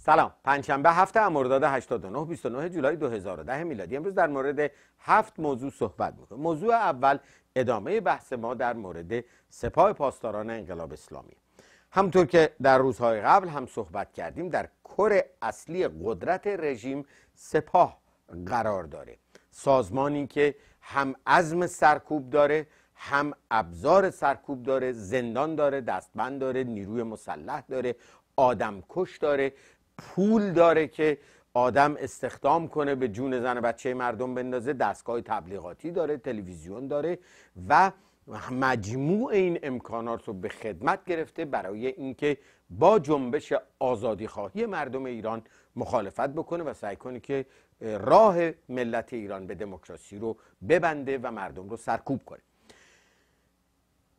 سلام پنجشنبه هفته مرداد 89 29 جولای 2010 میلادی امروز در مورد هفت موضوع صحبت میکنیم موضوع اول ادامه بحث ما در مورد سپاه پاسداران انقلاب اسلامی همطور که در روزهای قبل هم صحبت کردیم در کر اصلی قدرت رژیم سپاه قرار داره سازمانی که هم عزم سرکوب داره هم ابزار سرکوب داره زندان داره دستبند داره نیروی مسلح داره آدمکش داره پول داره که آدم استخدام کنه به جون زن و بچه مردم بندازه دستگاه تبلیغاتی داره تلویزیون داره و مجموع این امکانات رو به خدمت گرفته برای اینکه با جنبش آزادی خواهی مردم ایران مخالفت بکنه و سعی کنه که راه ملت ایران به دموکراسی رو ببنده و مردم رو سرکوب کنه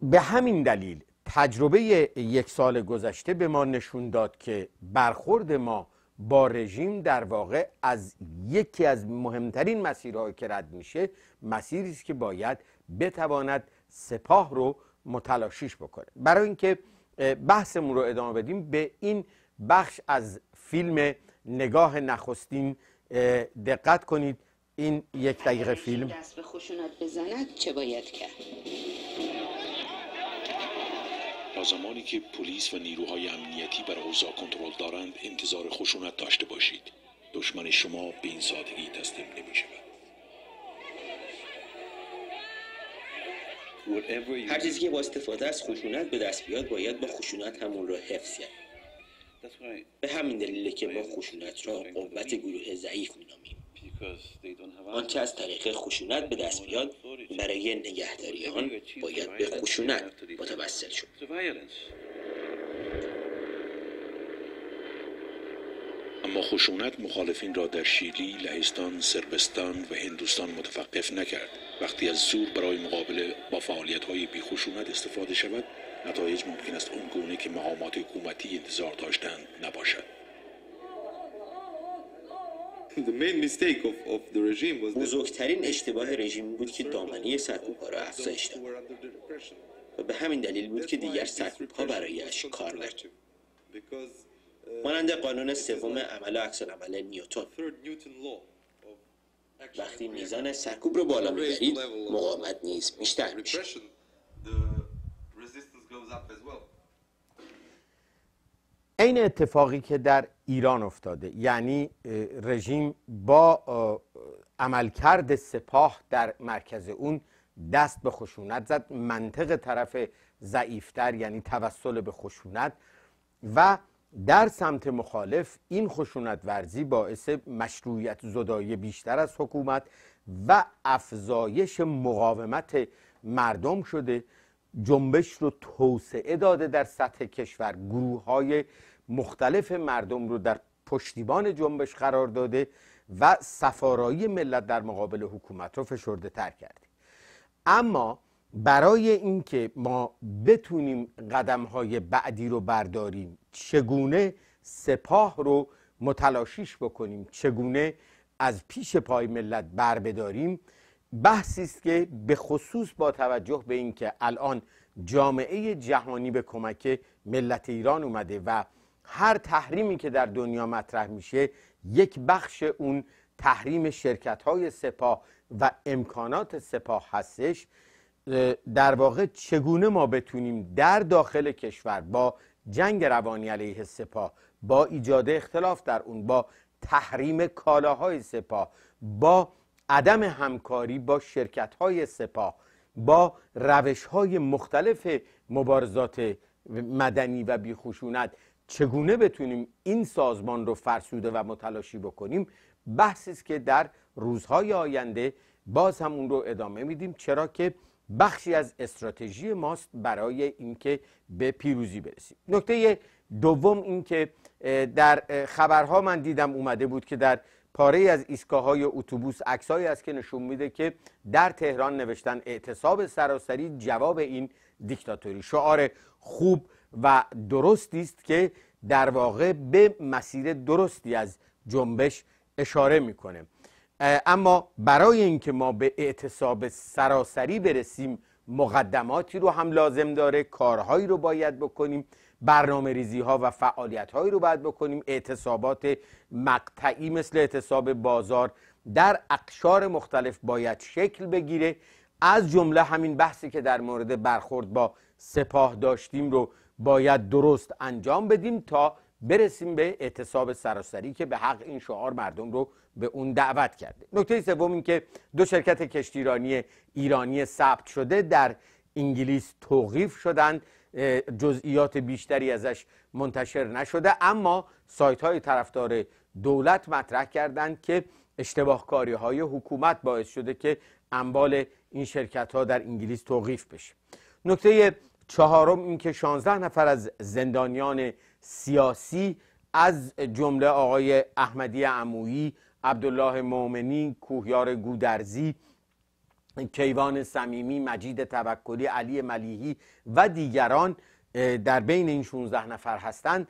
به همین دلیل تجربه یک سال گذشته به ما نشون داد که برخورد ما با رژیم در واقع از یکی از مهمترین مسیرهایی که رد میشه مسیری است که باید بتواند سپاه رو متلاشیش بکنه برای اینکه بحثمون رو ادامه بدیم به این بخش از فیلم نگاه نخستین دقت کنید این یک دقیقه فیلم دست به خشونت بزند چه باید کرد زمانی که پلیس و نیروهای امنیتی بر اوضاع کنترل دارند انتظار خشونت داشته باشید دشمن شما به این سادگی تسلیم نمی شود هر چیزی که با استفاده از خشونت به دست بیاد باید با خشونت همون را حفظ کرد یعنی. به همین دلیل که ما خشونت را قوت گروه ضعیف نامیم. آنچه از طریق خشونت به دست بیاد برای نگهداری آن باید به خشونت متوسل شد اما خشونت مخالفین را در شیلی، لهستان، سربستان و هندوستان متوقف نکرد. وقتی از زور برای مقابله با فعالیت های بی خشونت استفاده شود، نتایج ممکن است اون گونه که مقامات حکومتی انتظار داشتند نباشد. بزرگترین اشتباه رژیم بود که دامنه سرکوب را افزایش داد و به همین دلیل بود که دیگر سرکوب ها برایش کار نکرد مانند قانون سوم عمل و عکس عمل نیوتون وقتی میزان سرکوب را بالا میبرید مقاومت نیز بیشتر میشه این اتفاقی که در ایران افتاده یعنی رژیم با عملکرد سپاه در مرکز اون دست به خشونت زد منطق طرف ضعیفتر یعنی توسل به خشونت و در سمت مخالف این خشونت ورزی باعث مشروعیت زدایی بیشتر از حکومت و افزایش مقاومت مردم شده جنبش رو توسعه داده در سطح کشور گروه های مختلف مردم رو در پشتیبان جنبش قرار داده و سفارایی ملت در مقابل حکومت رو فشرده تر کرده اما برای اینکه ما بتونیم قدم های بعدی رو برداریم چگونه سپاه رو متلاشیش بکنیم چگونه از پیش پای ملت بر بداریم بحثی است که به خصوص با توجه به اینکه الان جامعه جهانی به کمک ملت ایران اومده و هر تحریمی که در دنیا مطرح میشه یک بخش اون تحریم شرکت های سپاه و امکانات سپاه هستش در واقع چگونه ما بتونیم در داخل کشور با جنگ روانی علیه سپاه با ایجاد اختلاف در اون با تحریم کالاهای سپاه با عدم همکاری با شرکت های سپاه با روش های مختلف مبارزات مدنی و بیخشونت چگونه بتونیم این سازمان رو فرسوده و متلاشی بکنیم بحثی است که در روزهای آینده باز هم اون رو ادامه میدیم چرا که بخشی از استراتژی ماست برای اینکه به پیروزی برسیم نکته دوم اینکه در خبرها من دیدم اومده بود که در پاره از ایستگاه های اتوبوس عکسهایی است که نشون میده که در تهران نوشتن اعتصاب سراسری جواب این دیکتاتوری شعار خوب و درستی است که در واقع به مسیر درستی از جنبش اشاره میکنه اما برای اینکه ما به اعتصاب سراسری برسیم مقدماتی رو هم لازم داره کارهایی رو باید بکنیم برنامه ریزی ها و فعالیت هایی رو باید بکنیم اعتصابات مقطعی مثل اعتصاب بازار در اقشار مختلف باید شکل بگیره از جمله همین بحثی که در مورد برخورد با سپاه داشتیم رو باید درست انجام بدیم تا برسیم به اعتصاب سراسری که به حق این شعار مردم رو به اون دعوت کرده نکته سوم این که دو شرکت کشتیرانی ایرانی ثبت شده در انگلیس توقیف شدند جزئیات بیشتری ازش منتشر نشده اما سایت های طرفدار دولت مطرح کردند که کاری های حکومت باعث شده که انبال این شرکت ها در انگلیس توقیف بشه نکته چهارم اینکه 16 نفر از زندانیان سیاسی از جمله آقای احمدی عمویی عبدالله مومنی کوهیار گودرزی کیوان صمیمی مجید توکلی علی ملیحی و دیگران در بین این 16 نفر هستند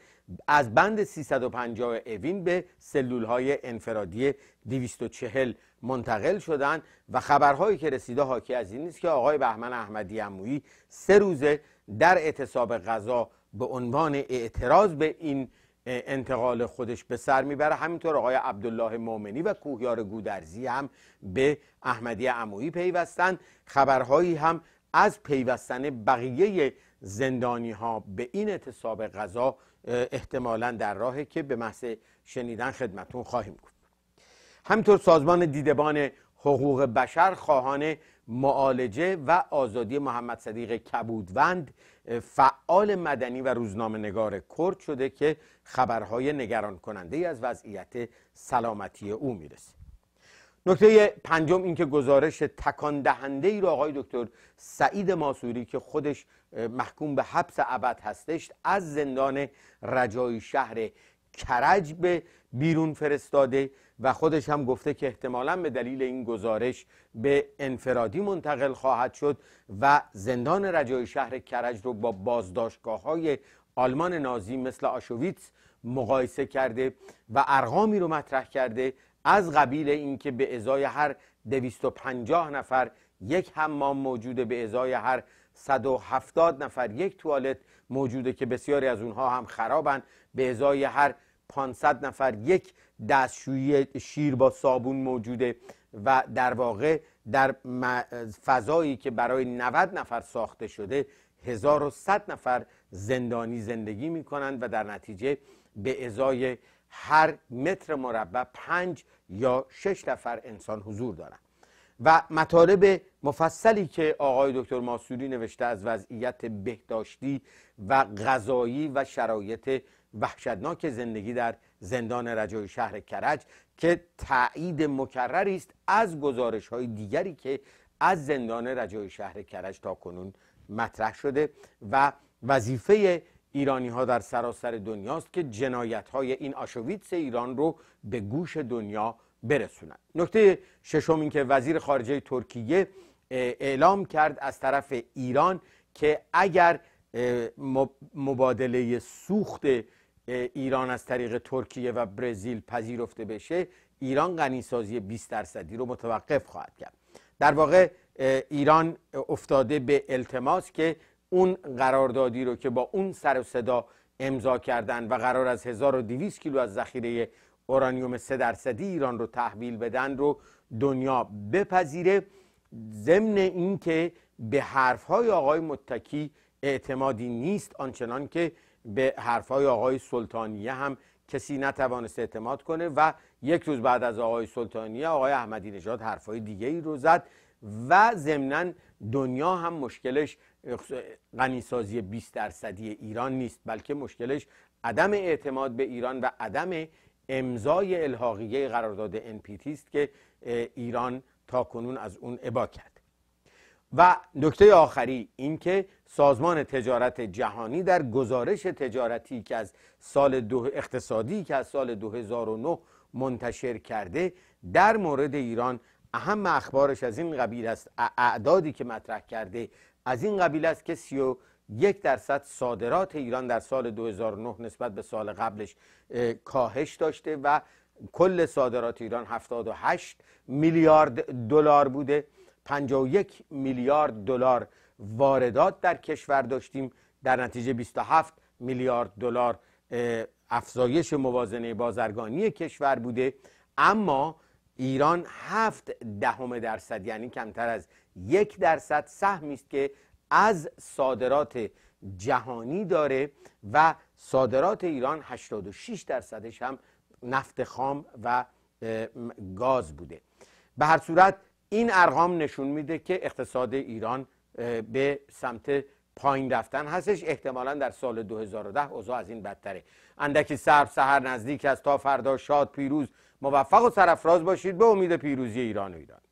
از بند 350 اوین به سلول های انفرادی 240 منتقل شدند و خبرهایی که رسیده حاکی از این نیست که آقای بهمن احمدی امویی سه روزه در اعتصاب غذا به عنوان اعتراض به این انتقال خودش به سر میبره همینطور آقای عبدالله مومنی و کوهیار گودرزی هم به احمدی امویی پیوستند خبرهایی هم از پیوستن بقیه زندانی ها به این اعتصاب غذا احتمالا در راهه که به محض شنیدن خدمتون خواهیم گفت همینطور سازمان دیدبان حقوق بشر خواهان معالجه و آزادی محمد صدیق کبودوند فعال مدنی و روزنامه نگار کرد شده که خبرهای نگران کننده ای از وضعیت سلامتی او میرسه نکته پنجم اینکه گزارش تکان دهنده ای را آقای دکتر سعید ماسوری که خودش محکوم به حبس ابد هستش از زندان رجای شهر کرج به بیرون فرستاده و خودش هم گفته که احتمالا به دلیل این گزارش به انفرادی منتقل خواهد شد و زندان رجای شهر کرج رو با بازداشتگاه های آلمان نازی مثل آشویتس مقایسه کرده و ارقامی رو مطرح کرده از قبیل اینکه به ازای هر 250 نفر یک حمام موجوده به ازای هر 170 نفر یک توالت موجوده که بسیاری از اونها هم خرابن به ازای هر 500 نفر یک دستشویی شیر با صابون موجوده و در واقع در فضایی که برای 90 نفر ساخته شده 1100 نفر زندانی زندگی می کنند و در نتیجه به ازای هر متر مربع 5 یا 6 نفر انسان حضور دارند و مطالب مفصلی که آقای دکتر ماسوری نوشته از وضعیت بهداشتی و غذایی و شرایط وحشتناک زندگی در زندان رجای شهر کرج که تایید مکرری است از گزارش های دیگری که از زندان رجای شهر کرج تا کنون مطرح شده و وظیفه ایرانی ها در سراسر دنیاست که جنایت های این آشویتس ایران رو به گوش دنیا برسونند نکته ششم که وزیر خارجه ترکیه اعلام کرد از طرف ایران که اگر مبادله سوخت ایران از طریق ترکیه و برزیل پذیرفته بشه ایران غنیسازی 20 درصدی رو متوقف خواهد کرد در واقع ایران افتاده به التماس که اون قراردادی رو که با اون سر و صدا امضا کردن و قرار از 1200 کیلو از ذخیره اورانیوم 3 درصدی ایران رو تحویل بدن رو دنیا بپذیره ضمن اینکه به حرفهای آقای متکی اعتمادی نیست آنچنان که به حرفهای آقای سلطانیه هم کسی نتوانست اعتماد کنه و یک روز بعد از آقای سلطانیه آقای احمدی نژاد حرفهای دیگه ای رو زد و ضمنا دنیا هم مشکلش غنیسازی 20 درصدی ایران نیست بلکه مشکلش عدم اعتماد به ایران و عدم امضای الحاقیه قرارداد NPT است که ایران تا کنون از اون ابا کرد و نکته آخری اینکه سازمان تجارت جهانی در گزارش تجارتی که از سال دو اقتصادی که از سال 2009 منتشر کرده در مورد ایران اهم اخبارش از این قبیل است اعدادی که مطرح کرده از این قبیل است که سیو یک درصد صادرات ایران در سال 2009 نسبت به سال قبلش کاهش داشته و کل صادرات ایران 78 میلیارد دلار بوده 51 میلیارد دلار واردات در کشور داشتیم در نتیجه 27 میلیارد دلار افزایش موازنه بازرگانی کشور بوده اما ایران هفت دهم درصد یعنی کمتر از یک درصد سهمی است که از صادرات جهانی داره و صادرات ایران 86 درصدش هم نفت خام و گاز بوده به هر صورت این ارقام نشون میده که اقتصاد ایران به سمت پایین رفتن هستش احتمالا در سال 2010 اوضاع از این بدتره اندکی صرف سهر نزدیک است تا فردا شاد پیروز موفق و سرفراز باشید به امید پیروزی ایران و ایران